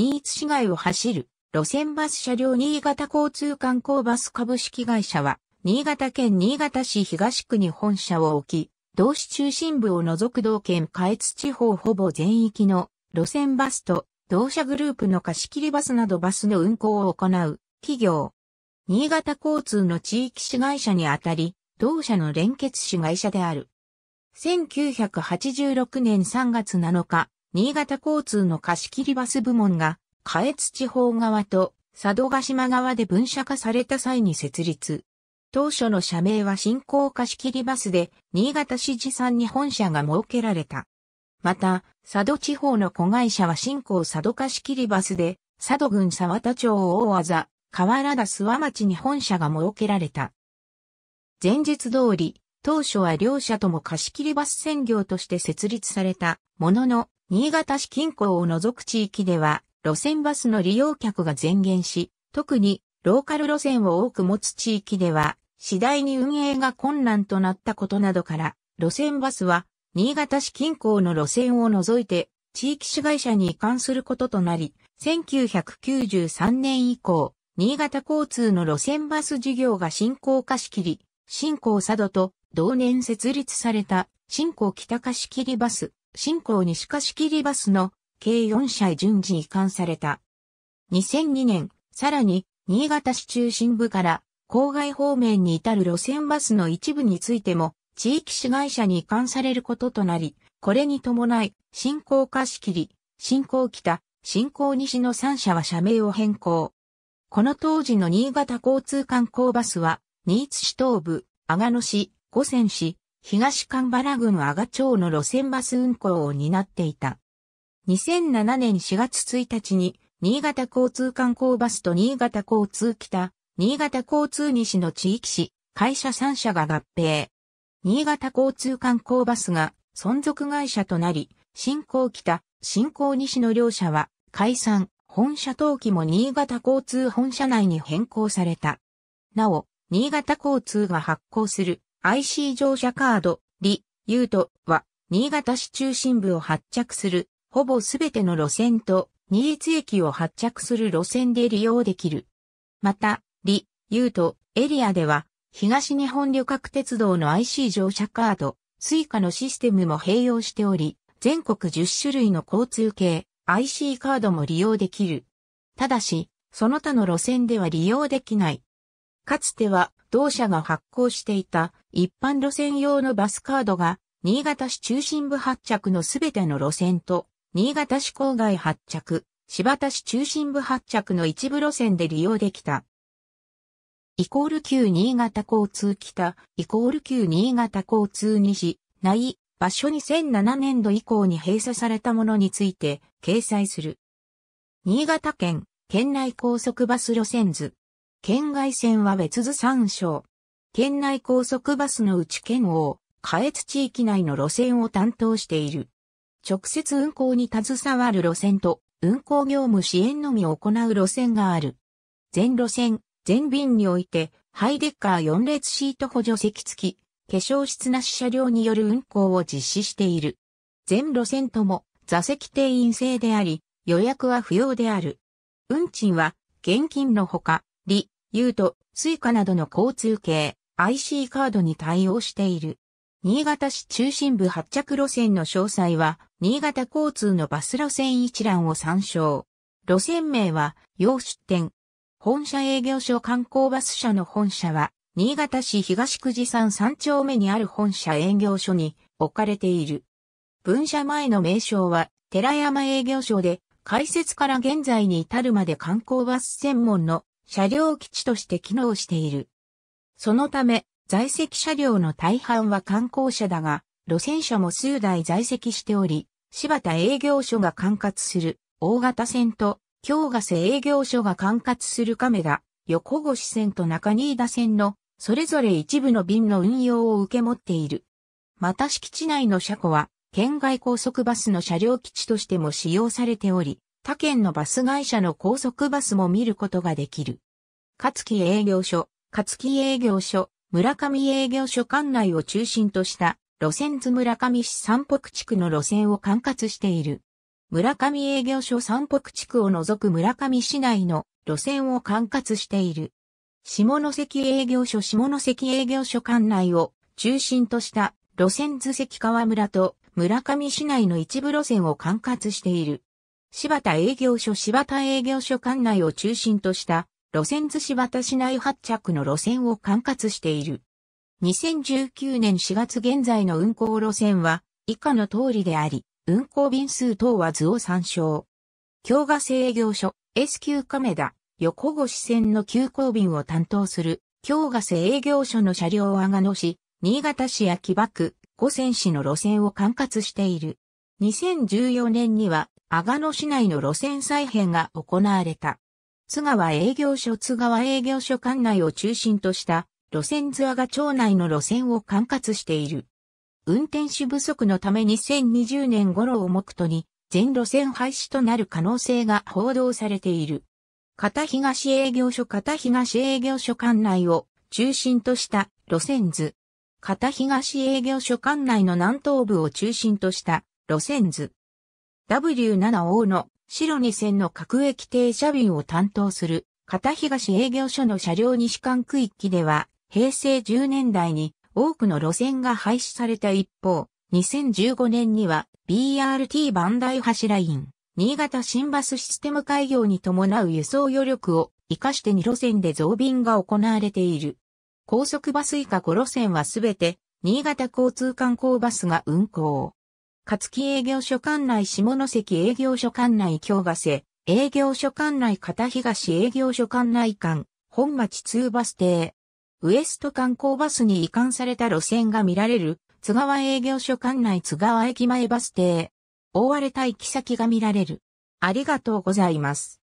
新津市街を走る路線バス車両新潟交通観光バス株式会社は、新潟県新潟市東区に本社を置き、同市中心部を除く同県下越地方ほぼ全域の路線バスと同社グループの貸し切りバスなどバスの運行を行う企業。新潟交通の地域市会社にあたり、同社の連結市会社である。1986年3月7日、新潟交通の貸切バス部門が、下越地方側と佐渡島側で分社化された際に設立。当初の社名は新興貸切バスで、新潟市地産に本社が設けられた。また、佐渡地方の子会社は新興佐渡貸切バスで、佐渡郡沢田町大技、河原田諏訪町に本社が設けられた。前日通り、当初は両社とも貸切バス専業として設立されたものの、新潟市近郊を除く地域では、路線バスの利用客が前減し、特にローカル路線を多く持つ地域では、次第に運営が困難となったことなどから、路線バスは、新潟市近郊の路線を除いて、地域市会社に移管することとなり、1993年以降、新潟交通の路線バス事業が振興貸し切り、新興佐渡と同年設立された新興北貸し切りバス新港西貸切バスの計4社へ順次移管された。2002年、さらに、新潟市中心部から郊外方面に至る路線バスの一部についても、地域市会社に移管されることとなり、これに伴い、新港貸切、新港北、新港西の3社は社名を変更。この当時の新潟交通観光バスは、新津市東部、阿賀野市、五泉市、東神原郡阿賀町の路線バス運行を担っていた。2007年4月1日に、新潟交通観光バスと新潟交通北、新潟交通西の地域市、会社3社が合併。新潟交通観光バスが存続会社となり、新興北、新興西の両社は解散、本社登記も新潟交通本社内に変更された。なお、新潟交通が発行する IC 乗車カード、リ、ユートは、新潟市中心部を発着する、ほぼすべての路線と、新越駅を発着する路線で利用できる。また、リ、ユートエリアでは、東日本旅客鉄道の IC 乗車カード、スイカのシステムも併用しており、全国10種類の交通系、IC カードも利用できる。ただし、その他の路線では利用できない。かつては同社が発行していた一般路線用のバスカードが、新潟市中心部発着のすべての路線と、新潟市郊外発着、柴田市中心部発着の一部路線で利用できた。イコール旧新潟交通北、イコール旧新潟交通西、内、場所2007年度以降に閉鎖されたものについて掲載する。新潟県、県内高速バス路線図。県外線は別図参照。県内高速バスのうち県を、下越地域内の路線を担当している。直接運行に携わる路線と、運行業務支援のみ行う路線がある。全路線、全便において、ハイデッカー4列シート補助席付き、化粧室なし車両による運行を実施している。全路線とも座席定員制であり、予約は不要である。運賃は現金のほか、リ、ユート、スイカなどの交通系 IC カードに対応している。新潟市中心部発着路線の詳細は、新潟交通のバス路線一覧を参照。路線名は、洋出店。本社営業所観光バス社の本社は、新潟市東久慈山3丁目にある本社営業所に置かれている。分社前の名称は、寺山営業所で、開設から現在に至るまで観光バス専門の車両基地として機能している。そのため、在籍車両の大半は観光車だが、路線車も数台在籍しており、柴田営業所が管轄する大型線と京ヶ瀬営業所が管轄する亀田、横越線と中新田線のそれぞれ一部の便の運用を受け持っている。また敷地内の車庫は県外高速バスの車両基地としても使用されており、他県のバス会社の高速バスも見ることができる。勝木営業所、勝木営業所、村上営業所管内を中心とした路線図村上市三北地区の路線を管轄している。村上営業所三北地区を除く村上市内の路線を管轄している。下関営業所下関営業所管内を中心とした路線図関川村と村上市内の一部路線を管轄している。柴田営業所柴田営業所管内を中心とした路線図柴田市内発着の路線を管轄している。2019年4月現在の運行路線は以下の通りであり、運行便数等は図を参照。京賀製営業所 S 級亀田横越線の急行便を担当する京賀製営業所の車両を阿賀野市、新潟市秋葉区、五泉市の路線を管轄している。2014年には阿賀野市内の路線再編が行われた。津川営業所津川営業所管内を中心とした路線図阿賀町内の路線を管轄している。運転手不足のため2020年頃を目途に全路線廃止となる可能性が報道されている。片東営業所片東営業所管内を中心とした路線図。片東営業所管内の南東部を中心とした路線図。W7O の白2線の各駅停車便を担当する片東営業所の車両西間区域では平成10年代に多くの路線が廃止された一方、2015年には BRT 番台橋ライン、新潟新バスシステム開業に伴う輸送余力を活かして2路線で増便が行われている。高速バス以下5路線はすべて新潟交通観光バスが運行。勝木営業所管内下関営業所管内京ヶ瀬、営業所管内片東営業所管内間、本町2バス停。ウエスト観光バスに移管された路線が見られる、津川営業所管内津川駅前バス停。覆われた行き先が見られる。ありがとうございます。